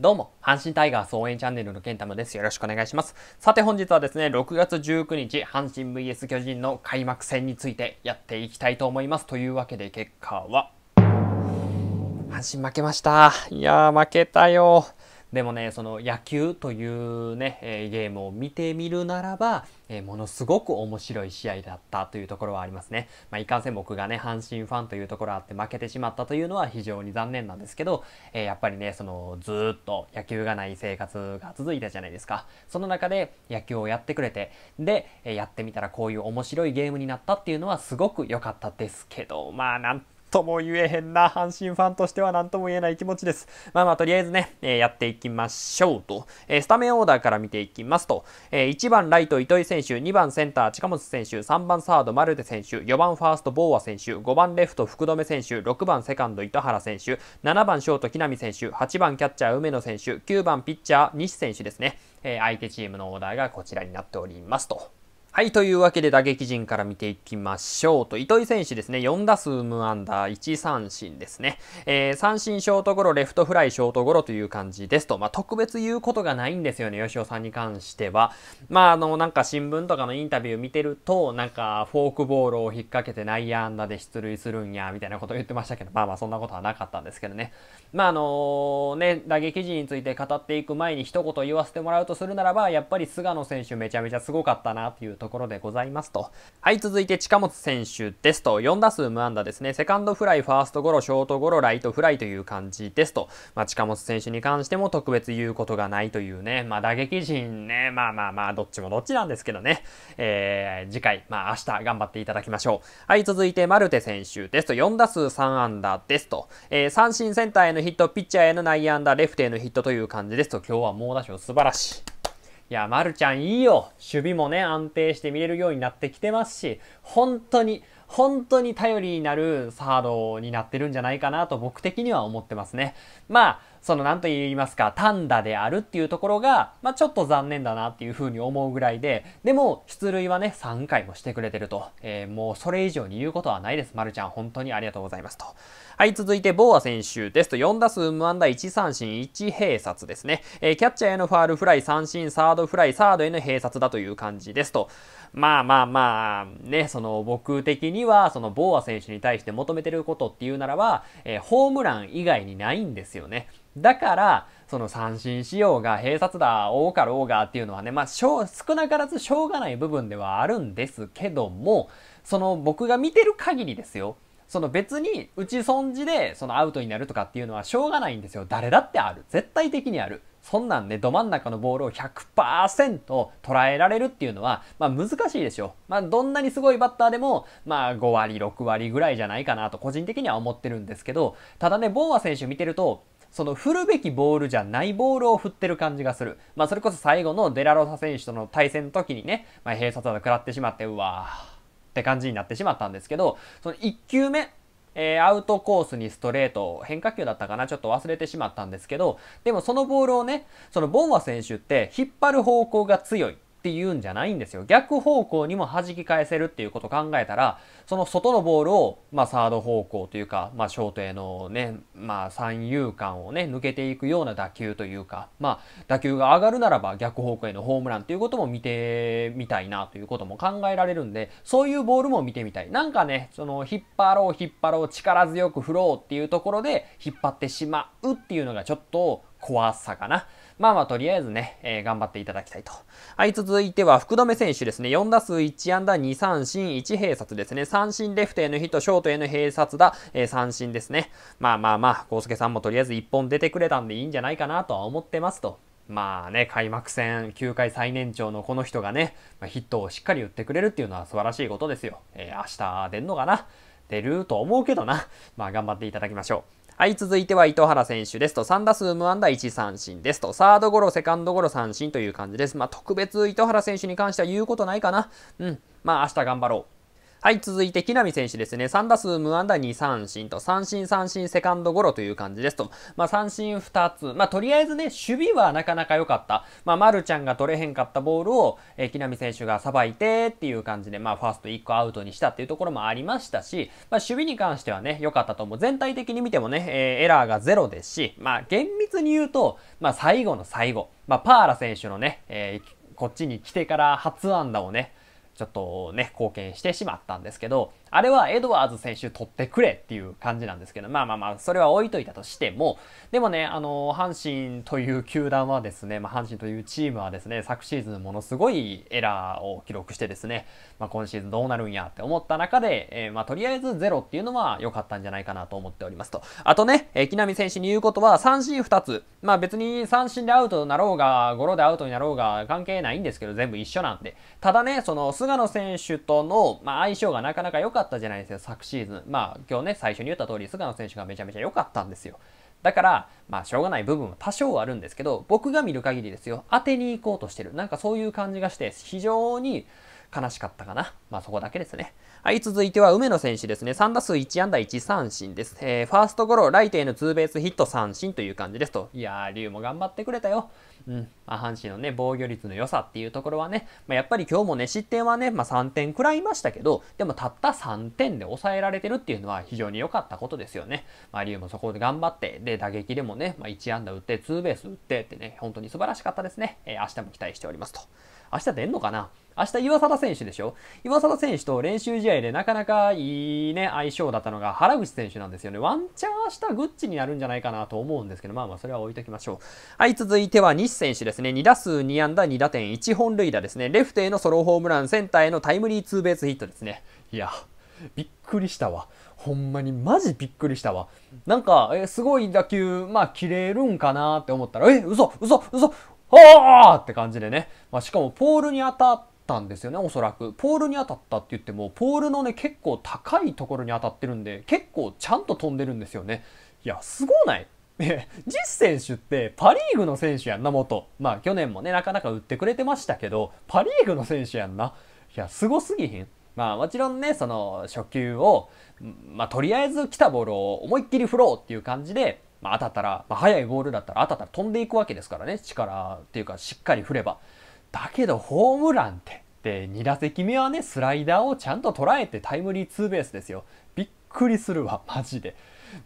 どうも、阪神タイガース応援チャンネルの健太のです。よろしくお願いします。さて本日はですね、6月19日、阪神 VS 巨人の開幕戦についてやっていきたいと思います。というわけで結果は、阪神負けました。いやー負けたよ。でもね、その野球というね、えゲームを見てみるならば、えものすごく面白い試合だったというところはありますね。まあ、いかんせん僕がね、阪神ファンというところあって負けてしまったというのは非常に残念なんですけど、えやっぱりね、そのずっと野球がない生活が続いたじゃないですか。その中で野球をやってくれて、で、えやってみたらこういう面白いゲームになったっていうのはすごく良かったですけど、まあなんとも言えへんな阪神ファンとしては何とも言えない気持ちです。まあまあとりあえずね、えー、やっていきましょうと、えー、スタメンオーダーから見ていきますと、えー、1番ライト糸井選手、2番センター近本選手、3番サードマルテ選手、4番ファーストボーア選手、5番レフト福留選手、6番セカンド糸原選手、7番ショート木浪選手、8番キャッチャー梅野選手、9番ピッチャー西選手ですね。え相手チームのオーダーがこちらになっておりますと。はい、というわけで打撃陣から見ていきましょうと、糸井選手ですね、4打数無安打、1三振ですね、えー、三振ショートゴロ、レフトフライショートゴロという感じですと、まあ、特別言うことがないんですよね、吉尾さんに関しては。まあ、あの、なんか新聞とかのインタビュー見てると、なんかフォークボールを引っ掛けて内野安打で出塁するんや、みたいなこと言ってましたけど、まあまあそんなことはなかったんですけどね。まあ、あのー、ね、打撃陣について語っていく前に一言言わせてもらうとするならば、やっぱり菅野選手めちゃめちゃすごかったなっていうとところでございますと。はい、続いて近本選手ですと、4打数無安打ですね、セカンドフライ、ファーストゴロ、ショートゴロ、ライトフライという感じですと、まあ、近本選手に関しても特別言うことがないというね、まあ、打撃陣ね、まあまあまあ、どっちもどっちなんですけどね、えー、次回、まあ明日頑張っていただきましょう。はい、続いてマルテ選手ですと、4打数3安打ですと、えー、三振センターへのヒット、ピッチャーへの内野安打、レフトへのヒットという感じですと、今日は猛打賞素晴らしい。いや、まるちゃんいいよ。守備もね、安定して見れるようになってきてますし、本当に、本当に頼りになるサードになってるんじゃないかなと僕的には思ってますね。まあ、その何と言いますか、単打であるっていうところが、まあ、ちょっと残念だなっていうふうに思うぐらいで、でも、出塁はね、3回もしてくれてると。えー、もうそれ以上に言うことはないです。まるちゃん、本当にありがとうございますと。はい、続いて、ボーア選手ですと、4打数無安打1三振1併殺ですね。えー、キャッチャーへのファールフライ、三振、サードフライ、サードへの併殺だという感じですと。まあまあまあ、ね、その僕的には、そのボーア選手に対して求めてることっていうならば、えー、ホームラン以外にないんですよね。だから、その三振仕様が併殺だ、多かろうがっていうのはね、まあ、少なからずしょうがない部分ではあるんですけども、その僕が見てる限りですよ。その別に打ち損じでそのアウトになるとかっていうのはしょうがないんですよ。誰だってある。絶対的にある。そんなんね、ど真ん中のボールを100%捉えられるっていうのは、まあ難しいでしょう。まあどんなにすごいバッターでも、まあ5割、6割ぐらいじゃないかなと個人的には思ってるんですけど、ただね、ボーア選手見てると、その振るべきボールじゃないボールを振ってる感じがする。まあそれこそ最後のデラロサ選手との対戦の時にね、まあ、閉鎖と食らってしまって、うわー。って感じになってしまったんですけど、その1球目、えー、アウトコースにストレート、変化球だったかな、ちょっと忘れてしまったんですけど、でもそのボールをね、そのボンワ選手って引っ張る方向が強い。っていうんじゃないんですよ。逆方向にも弾き返せるっていうことを考えたら、その外のボールを、まあ、サード方向というか、まあ、ショートへのね、まあ、三遊間をね、抜けていくような打球というか、まあ、打球が上がるならば逆方向へのホームランということも見てみたいなということも考えられるんで、そういうボールも見てみたい。なんかね、その、引っ張ろう、引っ張ろう、力強く振ろうっていうところで、引っ張ってしまうっていうのがちょっと怖さかな。まあまあとりあえずね、えー、頑張っていただきたいと。はい、続いては福留選手ですね。4打数1安打2三振1併殺ですね。三振レフトへのヒット、ショートへの併殺だ、えー、三振ですね。まあまあまあ、孝介さんもとりあえず1本出てくれたんでいいんじゃないかなとは思ってますと。まあね、開幕戦球界最年長のこの人がね、まあ、ヒットをしっかり打ってくれるっていうのは素晴らしいことですよ。えー、明日出んのかな出ると思うけどな。まあ頑張っていただきましょう。はい、続いては糸原選手ですと、3打数無安打1三振ですと、サードゴロ、セカンドゴロ三振という感じです。まあ、特別糸原選手に関しては言うことないかな。うん。まあ、明日頑張ろう。はい、続いて、木並選手ですね。3打数無安打2三振と、三振三振セカンドゴロという感じですと。まあ、三振2つ。まあ、とりあえずね、守備はなかなか良かった。まあ、丸ちゃんが取れへんかったボールを、えー、木並選手がさばいてっていう感じで、まあ、ファースト1個アウトにしたっていうところもありましたし、まあ、守備に関してはね、良かったと思う。全体的に見てもね、えー、エラーがゼロですし、まあ、厳密に言うと、まあ、最後の最後、まあ、パーラ選手のね、えー、こっちに来てから初安打をね、ちょっとね、貢献してしまったんですけど、あれはエドワーズ選手取ってくれっていう感じなんですけど、まあまあまあ、それは置いといたとしても、でもね、あの、阪神という球団はですね、まあ、阪神というチームはですね、昨シーズンものすごいエラーを記録してですね、まあ、今シーズンどうなるんやって思った中で、えー、まあ、とりあえずゼロっていうのは良かったんじゃないかなと思っておりますと。あとね、えー、木浪選手に言うことは、三振2つ。まあ別に三振でアウトになろうが、ゴロでアウトになろうが関係ないんですけど、全部一緒なんで。ただね、その菅野選手との、まあ、相性がなかなか良かったかったじゃないですか、昨シーズン。まあ、今日ね、最初に言った通り、菅野選手がめちゃめちゃ良かったんですよ。だから、まあ、しょうがない部分は多少あるんですけど、僕が見る限りですよ、当てに行こうとしてる。なんかそういう感じがして、非常に、悲しかったかな。まあそこだけですね。はい、続いては梅野選手ですね。3打数1安打1三振です。えー、ファーストゴロ、ライトへのツーベースヒット三振という感じですと。いやー、竜も頑張ってくれたよ。うん。まあ、阪神のね、防御率の良さっていうところはね、まあ、やっぱり今日もね、失点はね、まあ3点くらいましたけど、でもたった3点で抑えられてるっていうのは非常に良かったことですよね。まあ竜もそこで頑張って、で、打撃でもね、まあ1安打打って、ツーベース打ってってね、本当に素晴らしかったですね。えー、明日も期待しておりますと。明日出んのかな明日岩貞選手でしょ岩貞選手と練習試合でなかなかいいね、相性だったのが原口選手なんですよね。ワンチャン明日グッチになるんじゃないかなと思うんですけど、まあまあそれは置いときましょう。はい、続いては西選手ですね。2打数2安打2打点1本塁打ですね。レフトへのソロホームラン、センターへのタイムリーツーベースヒットですね。いや、びっくりしたわ。ほんまにマジびっくりしたわ。なんか、えすごい打球、まあ切れるんかなって思ったら、え、嘘、嘘、嘘、はあって感じでね、まあ、しかもポールに当たったんですよね、おそらく。ポールに当たったって言っても、ポールのね、結構高いところに当たってるんで、結構ちゃんと飛んでるんですよね。いや、すごないね、実選手ってパ・リーグの選手やんな、元。まあ去年もね、なかなか打ってくれてましたけど、パ・リーグの選手やんな。いや、すごすぎへん。まあもちろんね、その初球を、まあとりあえず来たボールを思いっきり振ろうっていう感じで、まあ、当たったら、まあ、速いボールだったら当たったら飛んでいくわけですからね力っていうかしっかり振ればだけどホームランってで2打席目はねスライダーをちゃんと捉えてタイムリーツーベースですよびっくりするわマジで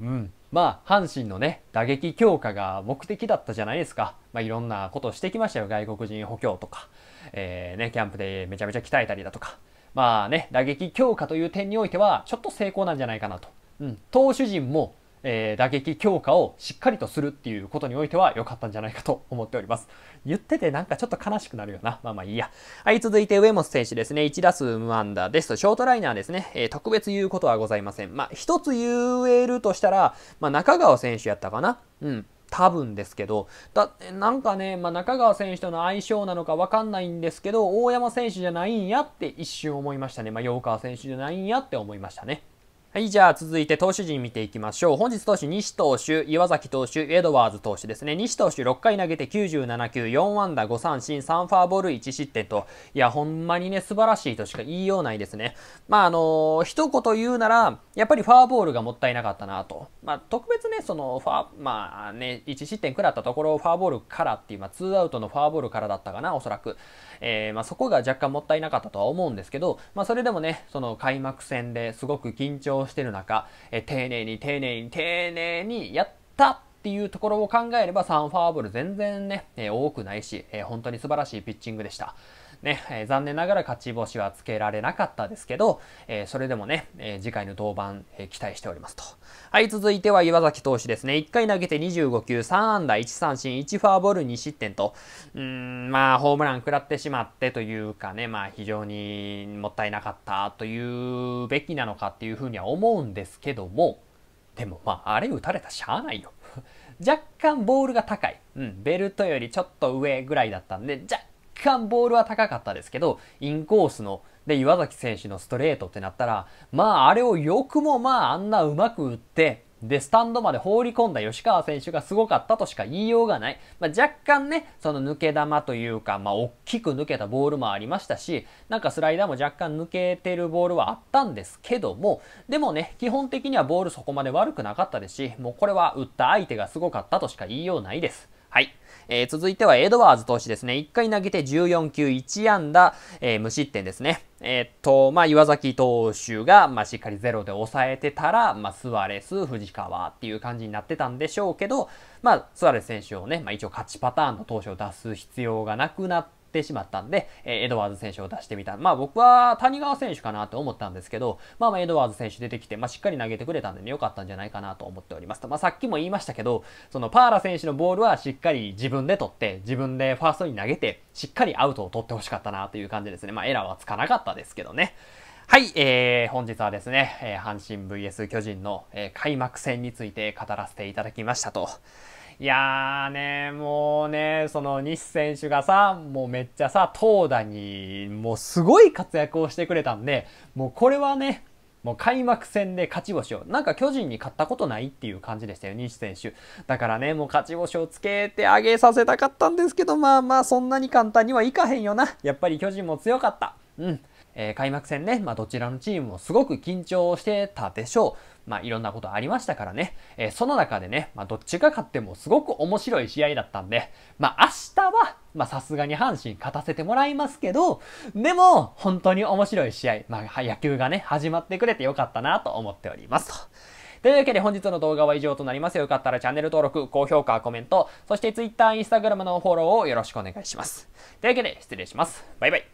うんまあ阪神のね打撃強化が目的だったじゃないですか、まあ、いろんなことをしてきましたよ外国人補強とか、えー、ね、キャンプでめちゃめちゃ鍛えたりだとかまあね打撃強化という点においてはちょっと成功なんじゃないかなと、うん、投手陣もえー、打撃強化をしっかりとするっていうことにおいては良かったんじゃないかと思っております。言っててなんかちょっと悲しくなるよな。まあまあいいや。はい、続いて上本選手ですね。1打数無安打です。ショートライナーですね。えー、特別言うことはございません。まあ一つ言えるとしたら、まあ中川選手やったかな。うん。多分ですけど、だなんかね、まあ、中川選手との相性なのか分かんないんですけど、大山選手じゃないんやって一瞬思いましたね。まあ、カ川選手じゃないんやって思いましたね。はい、じゃあ続いて投手陣見ていきましょう。本日投手、西投手、岩崎投手、エドワーズ投手ですね。西投手6回投げて97球、4安打5三振、3ファーボール1失点と、いや、ほんまにね、素晴らしいとしか言いようないですね。まあ、あのー、一言言うなら、やっぱりファーボールがもったいなかったなと。まあ、特別ね、その、ファまあね、1失点食らったところ、をファーボールからっていう、まあ、2アウトのファーボールからだったかな、おそらく。えー、まあ、そこが若干もったいなかったとは思うんですけど、まあ、それでもね、その開幕戦ですごく緊張してる中、え丁寧に丁寧に丁寧にやったっていうところを考えれば3ファーボール全然ね、え多くないし、え本当に素晴らしいピッチングでした。ね、えー、残念ながら勝ち星はつけられなかったですけど、えー、それでもね、えー、次回の登板、えー、期待しておりますと。はい、続いては岩崎投手ですね。1回投げて25球、3安打、1三振、1フォアボール、2失点と、うん、まあ、ホームラン食らってしまってというかね、まあ、非常にもったいなかったというべきなのかっていうふうには思うんですけども、でもまあ、あれ打たれたしゃあないよ。若干ボールが高い。うん、ベルトよりちょっと上ぐらいだったんで、若干ボールは高かったですけど、インコースの、で、岩崎選手のストレートってなったら、まあ、あれをよくもまあ、あんなうまく打って、で、スタンドまで放り込んだ吉川選手がすごかったとしか言いようがない。まあ、若干ね、その抜け球というか、まあ、大きく抜けたボールもありましたし、なんかスライダーも若干抜けてるボールはあったんですけども、でもね、基本的にはボールそこまで悪くなかったですし、もうこれは打った相手がすごかったとしか言いようないです。はい。えー、続いてはエドワーズ投手ですね。1回投げて14球1安打、えー、無失点ですね。えー、っと、まあ、岩崎投手が、まあ、しっかりゼロで抑えてたら、まあ、スアレス、藤川っていう感じになってたんでしょうけど、まあ、スアレス選手をね、まあ、一応勝ちパターンの投手を出す必要がなくなって、ってしまったんで、えエドワーズ選手を出してみた。まあ僕は谷川選手かなと思ったんですけど、まあまあエドワーズ選手出てきて、まあしっかり投げてくれたんでね、良かったんじゃないかなと思っております。まあさっきも言いましたけど、そのパーラ選手のボールはしっかり自分で取って、自分でファーストに投げて、しっかりアウトを取ってほしかったなという感じですね。まあエラーはつかなかったですけどね。はい、えー、本日はですね、えー、阪神 VS 巨人の、えー、開幕戦について語らせていただきましたと。いやーね、もうね、その西選手がさ、もうめっちゃさ、投打に、もうすごい活躍をしてくれたんで、もうこれはね、もう開幕戦で勝ち星を、なんか巨人に勝ったことないっていう感じでしたよ、西選手。だからね、もう勝ち星をつけてあげさせたかったんですけど、まあまあ、そんなに簡単にはいかへんよな。やっぱり巨人も強かった。うん。えー、開幕戦ね、まあ、どちらのチームもすごく緊張してたでしょう。まあ、いろんなことありましたからね。えー、その中でね、まあ、どっちが勝ってもすごく面白い試合だったんで、まあ、明日は、まさすがに阪神勝たせてもらいますけど、でも、本当に面白い試合、まあ、野球がね、始まってくれてよかったなと思っておりますと。というわけで本日の動画は以上となりますよかったらチャンネル登録、高評価、コメント、そして Twitter、Instagram のフォローをよろしくお願いします。というわけで失礼します。バイバイ。